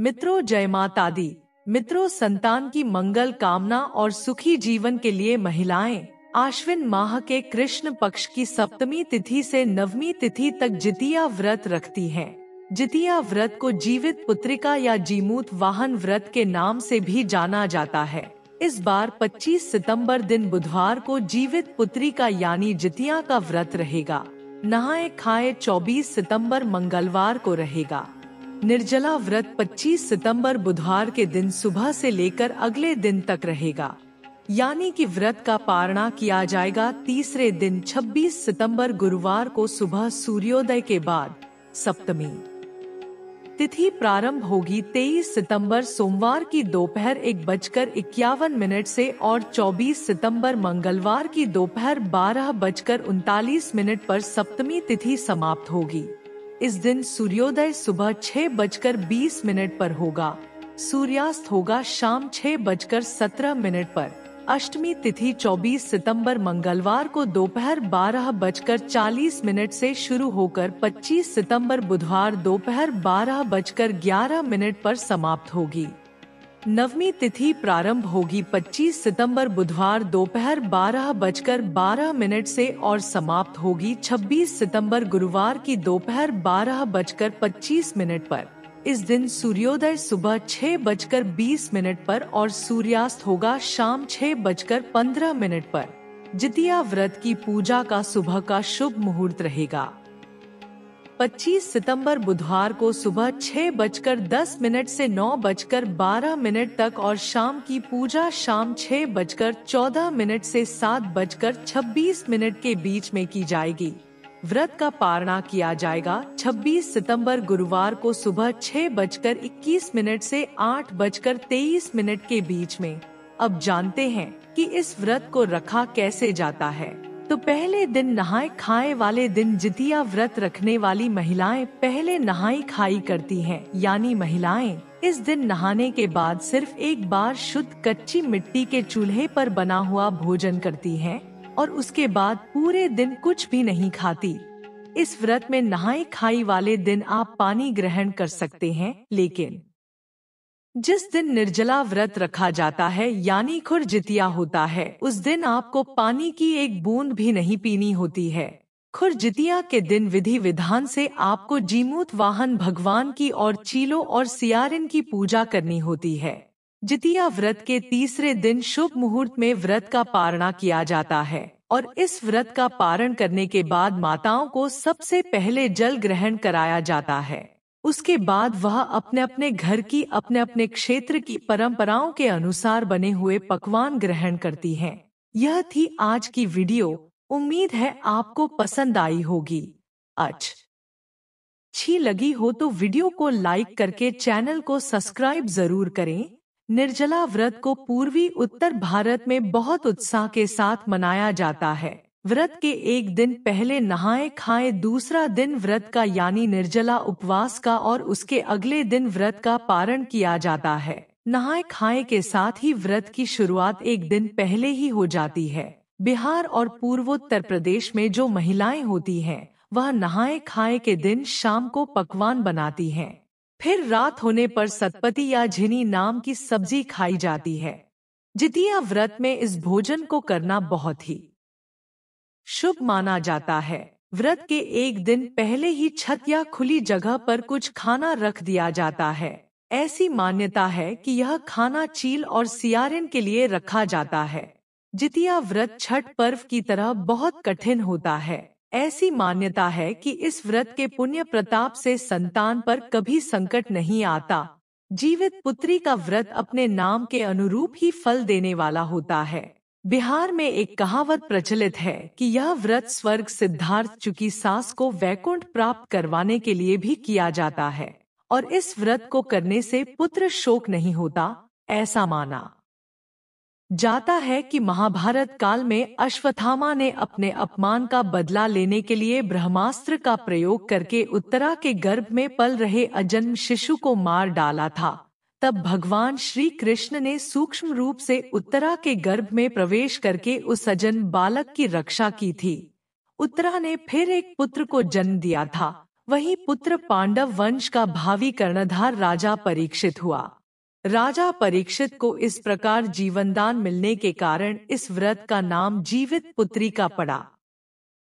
मित्रों जय माता दी मित्रों संतान की मंगल कामना और सुखी जीवन के लिए महिलाएं आश्विन माह के कृष्ण पक्ष की सप्तमी तिथि से नवमी तिथि तक जितिया व्रत रखती हैं। जितिया व्रत को जीवित पुत्रिका या जीमूत वाहन व्रत के नाम से भी जाना जाता है इस बार 25 सितंबर दिन बुधवार को जीवित पुत्रिका यानी जितिया का व्रत रहेगा नहाए खाए 24 सितंबर मंगलवार को रहेगा निर्जला व्रत 25 सितंबर बुधवार के दिन सुबह से लेकर अगले दिन तक रहेगा यानी कि व्रत का पारणा किया जाएगा तीसरे दिन 26 सितंबर गुरुवार को सुबह सूर्योदय के बाद सप्तमी तिथि प्रारंभ होगी 23 सितंबर सोमवार की दोपहर एक बजकर इक्यावन मिनट से और 24 सितंबर मंगलवार की दोपहर बारह बजकर उनतालीस मिनट पर सप्तमी तिथि समाप्त होगी इस दिन सूर्योदय सुबह छह बजकर बीस मिनट पर होगा सूर्यास्त होगा शाम छह बजकर सत्रह मिनट पर अष्टमी तिथि 24 सितंबर मंगलवार को दोपहर बारह बजकर चालीस मिनट से शुरू होकर 25 सितंबर बुधवार दोपहर बारह बजकर ग्यारह मिनट पर समाप्त होगी नवमी तिथि प्रारंभ होगी 25 सितंबर बुधवार दोपहर बारह बजकर बारह मिनट से और समाप्त होगी 26 सितंबर गुरुवार की दोपहर बारह बजकर पच्चीस मिनट पर इस दिन सूर्योदय सुबह छह बजकर बीस मिनट पर और सूर्यास्त होगा शाम छह बजकर पंद्रह मिनट पर जितिया व्रत की पूजा का सुबह का शुभ मुहूर्त रहेगा 25 सितंबर बुधवार को सुबह छह बजकर दस मिनट से नौ बजकर बारह मिनट तक और शाम की पूजा शाम छह बजकर चौदह मिनट से सात बजकर छब्बीस मिनट के बीच में की जाएगी व्रत का पारणा किया जाएगा 26 सितंबर गुरुवार को सुबह छह बजकर इक्कीस मिनट से आठ बजकर तेईस मिनट के बीच में अब जानते हैं कि इस व्रत को रखा कैसे जाता है तो पहले दिन नहाए खाए वाले दिन जितिया व्रत रखने वाली महिलाएं पहले नहाई खाई करती हैं, यानी महिलाएं इस दिन नहाने के बाद सिर्फ एक बार शुद्ध कच्ची मिट्टी के चूल्हे पर बना हुआ भोजन करती हैं और उसके बाद पूरे दिन कुछ भी नहीं खाती इस व्रत में नहाई खाई वाले दिन आप पानी ग्रहण कर सकते हैं लेकिन जिस दिन निर्जला व्रत रखा जाता है यानी खुरजितिया होता है उस दिन आपको पानी की एक बूंद भी नहीं पीनी होती है खुरजितिया के दिन विधि विधान से आपको जीमूत वाहन भगवान की और चीलो और सियारिन की पूजा करनी होती है जितिया व्रत के तीसरे दिन शुभ मुहूर्त में व्रत का पारणा किया जाता है और इस व्रत का पारण करने के बाद माताओं को सबसे पहले जल ग्रहण कराया जाता है उसके बाद वह अपने अपने घर की अपने अपने क्षेत्र की परंपराओं के अनुसार बने हुए पकवान ग्रहण करती हैं। यह थी आज की वीडियो उम्मीद है आपको पसंद आई होगी अच्छ अच्छी लगी हो तो वीडियो को लाइक करके चैनल को सब्सक्राइब जरूर करें निर्जला व्रत को पूर्वी उत्तर भारत में बहुत उत्साह के साथ मनाया जाता है व्रत के एक दिन पहले नहाए खाए दूसरा दिन व्रत का यानी निर्जला उपवास का और उसके अगले दिन व्रत का पारण किया जाता है नहाए खाए के साथ ही व्रत की शुरुआत एक दिन पहले ही हो जाती है बिहार और पूर्वोत्तर प्रदेश में जो महिलाएं होती हैं वह नहाए खाए के दिन शाम को पकवान बनाती हैं फिर रात होने पर सतपति या झिनी नाम की सब्जी खाई जाती है जितिया व्रत में इस भोजन को करना बहुत ही शुभ माना जाता है व्रत के एक दिन पहले ही छत या खुली जगह पर कुछ खाना रख दिया जाता है ऐसी मान्यता है कि यह खाना चील और सियारिन के लिए रखा जाता है जितिया व्रत छठ पर्व की तरह बहुत कठिन होता है ऐसी मान्यता है कि इस व्रत के पुण्य प्रताप से संतान पर कभी संकट नहीं आता जीवित पुत्री का व्रत अपने नाम के अनुरूप ही फल देने वाला होता है बिहार में एक कहावत प्रचलित है कि यह व्रत स्वर्ग सिद्धार्थ चुकी सास को वैकुंठ प्राप्त करवाने के लिए भी किया जाता है और इस व्रत को करने से पुत्र शोक नहीं होता ऐसा माना जाता है कि महाभारत काल में अश्वत्थामा ने अपने अपमान का बदला लेने के लिए ब्रह्मास्त्र का प्रयोग करके उत्तरा के गर्भ में पल रहे अजन्म शिशु को मार डाला था तब भगवान श्री कृष्ण ने सूक्ष्म रूप से उत्तरा के गर्भ में प्रवेश करके उस सजन बालक की रक्षा की थी उत्तरा ने फिर एक पुत्र को जन्म दिया था वही पुत्र पांडव वंश का भावी कर्णधार राजा परीक्षित हुआ राजा परीक्षित को इस प्रकार जीवनदान मिलने के कारण इस व्रत का नाम जीवित पुत्री का पड़ा